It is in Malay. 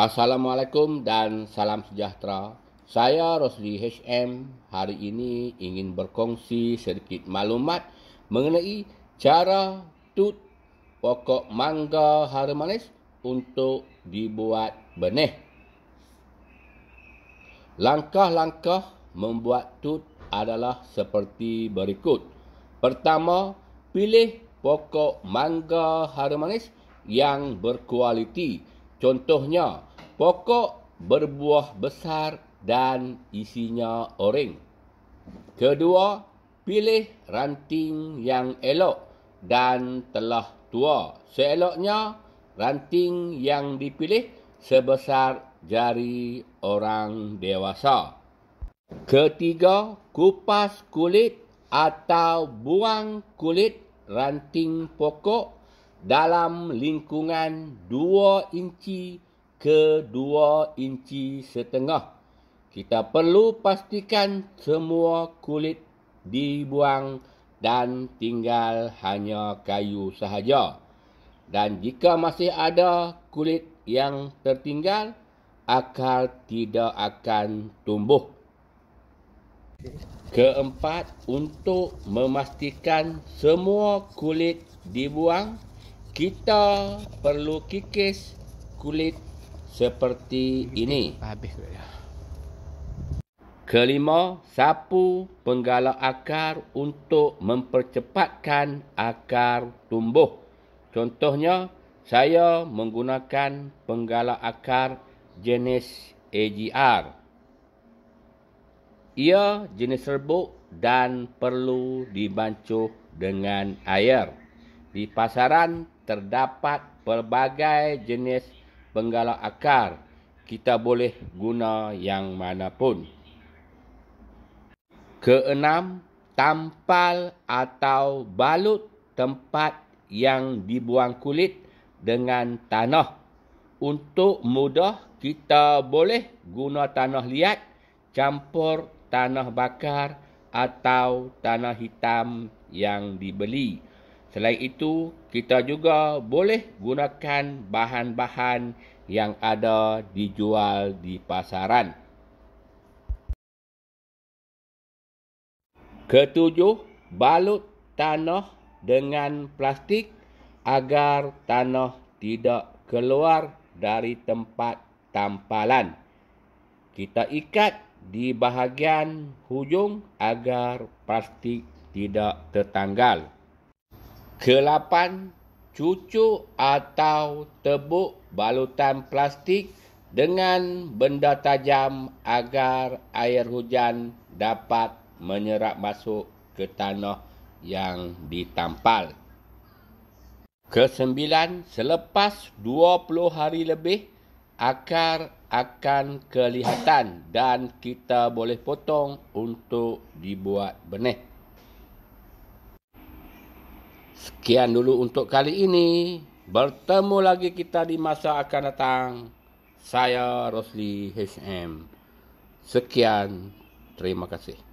Assalamualaikum dan salam sejahtera. Saya Rosli HM. Hari ini ingin berkongsi sedikit maklumat mengenai cara tut pokok mangga harum manis untuk dibuat benih. Langkah-langkah membuat tut adalah seperti berikut. Pertama, pilih pokok mangga harum manis yang berkualiti. Contohnya, pokok berbuah besar dan isinya oreng. Kedua, pilih ranting yang elok dan telah tua. Seeloknya, ranting yang dipilih sebesar jari orang dewasa. Ketiga, kupas kulit atau buang kulit ranting pokok dalam lingkungan 2 inci ke 2 inci setengah. Kita perlu pastikan semua kulit dibuang dan tinggal hanya kayu sahaja. Dan jika masih ada kulit yang tertinggal, akar tidak akan tumbuh. Keempat, untuk memastikan semua kulit dibuang, kita perlu kikis kulit seperti ini. Kelima, sapu penggalak akar untuk mempercepatkan akar tumbuh. Contohnya, saya menggunakan penggalak akar jenis AGR. Ia jenis serbuk dan perlu dibancuh dengan air. Di pasaran terdapat pelbagai jenis penggalak akar. Kita boleh guna yang mana pun. Keenam, tampal atau balut tempat yang dibuang kulit dengan tanah. Untuk mudah, kita boleh guna tanah liat, campur tanah bakar atau tanah hitam yang dibeli. Selain itu, kita juga boleh gunakan bahan-bahan yang ada dijual di pasaran. Ketujuh, balut tanah dengan plastik agar tanah tidak keluar dari tempat tampalan. Kita ikat di bahagian hujung agar plastik tidak tertanggal. Kelapan, cucu atau tebuk balutan plastik dengan benda tajam agar air hujan dapat menyerap masuk ke tanah yang ditampal. Kesembilan, selepas 20 hari lebih, akar akan kelihatan dan kita boleh potong untuk dibuat benih. Sekian dulu untuk kali ini. Bertemu lagi kita di masa akan datang. Saya Rosli HM. Sekian. Terima kasih.